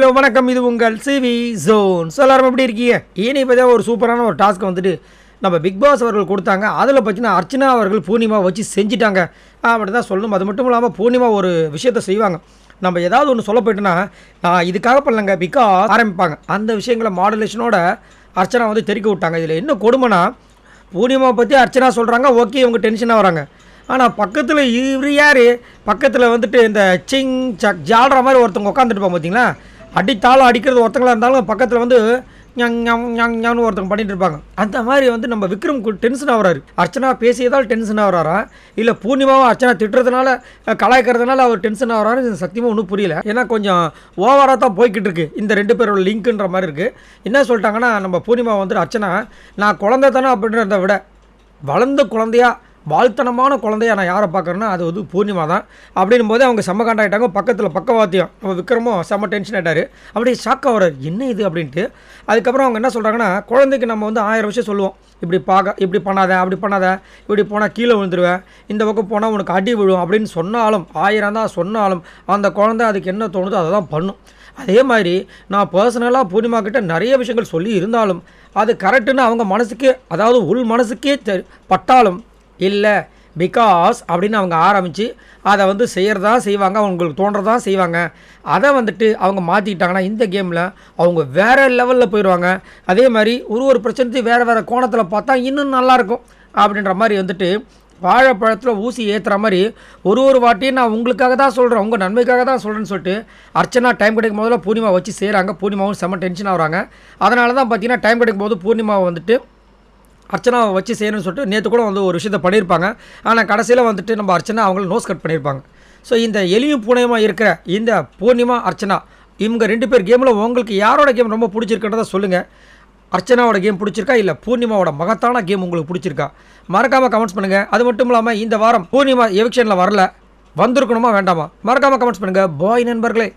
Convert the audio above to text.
hello வணக்கம் இது உங்கள் சிவி ஜோன் ஸோ எல்லாரும் எப்படி இருக்கீங்க இனி இப்போ ஒரு சூப்பரான ஒரு டாஸ்க் வந்துட்டு நம்ம பிக் பாஸ் அவர்கள் கொடுத்தாங்க அதில் பார்த்தீங்கன்னா அர்ச்சனா அவர்கள் பூர்ணிமா வச்சு செஞ்சிட்டாங்க அப்படி தான் சொல்லணும் அது மட்டும் இல்லாமல் பூர்ணிமா ஒரு விஷயத்த செய்வாங்க நம்ம ஏதாவது ஒன்று சொல்ல போயிட்டோன்னா நான் இதுக்காக பண்ணலங்க பிகாஸ் ஆரம்பிப்பாங்க அந்த விஷயங்களை மாடலேஷனோட அர்ச்சனா வந்து தெரிவிக்க விட்டாங்க இதில் என்ன கொடுமைனா பூர்ணிமாவை பற்றி அர்ச்சனா சொல்கிறாங்க ஓகே இவங்க டென்ஷனாக வராங்க ஆனால் பக்கத்தில் இவர் யார் பக்கத்தில் வந்துட்டு இந்த சிங் சக் ஜாடுற மாதிரி ஒருத்தவங்க உட்காந்துட்டு பார்த்தீங்களா அடித்தாலும் அடிக்கிறது ஒருத்தங்களாக இருந்தாலும் பக்கத்தில் வந்து ஞான்னு ஒருத்தங்க பண்ணிட்டு இருப்பாங்க அந்த மாதிரி வந்து நம்ம விக்ரம் டென்ஷன் ஆகிறாரு அர்ச்சனா பேசியதால் டென்ஷன் ஆகிறாரா இல்லை பூர்ணிமாவும் அர்ச்சனா திட்டுறதுனால கலாய்க்கிறதுனால அவர் டென்ஷன் ஆகிறாரு சத்தியமாக ஒன்றும் புரியல ஏன்னா கொஞ்சம் ஓவராக தான் போய்கிட்டு இருக்கு இந்த ரெண்டு பேரோட லிங்க்குன்ற மாதிரி இருக்குது என்ன சொல்லிட்டாங்கன்னா நம்ம பூர்ணிமா வந்து அர்ச்சனா நான் குழந்தை தானே அப்படின்றத விட வளர்ந்த குழந்தையாக வாழ்த்தனமான குழந்தைய நான் யாரை பார்க்குறேன்னா அது வந்து பூர்ணிமா தான் அப்படின்னும் போது அவங்க செம்ம காண்டாகிட்டாங்க பக்கத்தில் பக்கவாத்தியம் நம்ம விக்ரமும் செம்ம டென்ஷன் ஆகிட்டார் அப்படியே ஷாக் வர்றார் என்ன இது அப்படின்ட்டு அதுக்கப்புறம் அவங்க என்ன சொல்கிறாங்கன்னா குழந்தைக்கு நம்ம வந்து ஆயிரம் விஷயம் சொல்லுவோம் இப்படி பார்க்க இப்படி பண்ணாத அப்படி பண்ணாத இப்படி போனால் கீழே விழுந்துருவேன் இந்த பக்கம் போனால் உனக்கு அடி விழுவோம் அப்படின்னு சொன்னாலும் ஆயிரம் தான் சொன்னாலும் அந்த குழந்தை அதுக்கு என்ன தோணுதோ அதை தான் பண்ணும் அதே மாதிரி நான் பர்சனலாக பூர்ணிமா கிட்ட நிறைய விஷயங்கள் சொல்லி இருந்தாலும் அது கரெக்டுன்னு அவங்க மனசுக்கே அதாவது உள் மனசுக்கே பட்டாலும் இல்லை பிகாஸ் அப்படின்னு அவங்க ஆரம்பித்து அதை வந்து செய்கிறதா செய்வாங்க அவங்களுக்கு தோன்றதா செய்வாங்க அதை வந்துட்டு அவங்க மாற்றிக்கிட்டாங்கன்னா இந்த கேமில் அவங்க வேறு லெவலில் போயிடுவாங்க அதே மாதிரி ஒரு ஒரு பிரச்சனையும் வேறு வேறு கோணத்தில் பார்த்தா இன்னும் நல்லாயிருக்கும் அப்படின்ற மாதிரி வந்துட்டு வாழைப்பழத்தில் ஊசி ஏற்றுற மாதிரி ஒரு ஒரு வாட்டியும் நான் உங்களுக்காக தான் சொல்கிறேன் உங்கள் நன்மைக்காக தான் சொல்கிறேன்னு சொல்லிட்டு அர்ச்சனா டைம் கிடைக்கும் போதில் பூர்ணிமா வச்சு செய்கிறாங்க பூர்ணிமாவும் செம்ம டென்ஷன் ஆகிறாங்க அதனால தான் பார்த்தீங்கன்னா டைம் கிடைக்கும் போது பூர்ணிமாவை வந்துட்டு அர்ச்சனா வச்சு செய்யணும்னு சொல்லிட்டு நேற்று கூட வந்து ஒரு விஷயத்த பண்ணியிருப்பாங்க ஆனால் கடைசியில் வந்துட்டு நம்ம அர்ச்சனா அவங்கள நோஸ் கட் பண்ணியிருப்பாங்க ஸோ இந்த எளியும் பூனையுமா இருக்கிற இந்த பூர்ணிமா அர்ச்சனா இவங்க ரெண்டு பேர் கேமில் உங்களுக்கு யாரோட கேம் ரொம்ப பிடிச்சிருக்குன்றதை சொல்லுங்கள் அர்ச்சனாவோட கேம் பிடிச்சிருக்கா இல்லை பூர்ணிமாவோட மகத்தான கேம் உங்களுக்கு பிடிச்சிருக்கா மறக்காமல் கமெண்ட்ஸ் பண்ணுங்கள் அது மட்டும் இல்லாமல் இந்த வாரம் பூர்ணிமா எவிக்ஷனில் வரல வந்திருக்கணுமா வேண்டாமா மறக்காமல் கமெண்ட்ஸ் பண்ணுங்கள் பாய் நண்பர்களே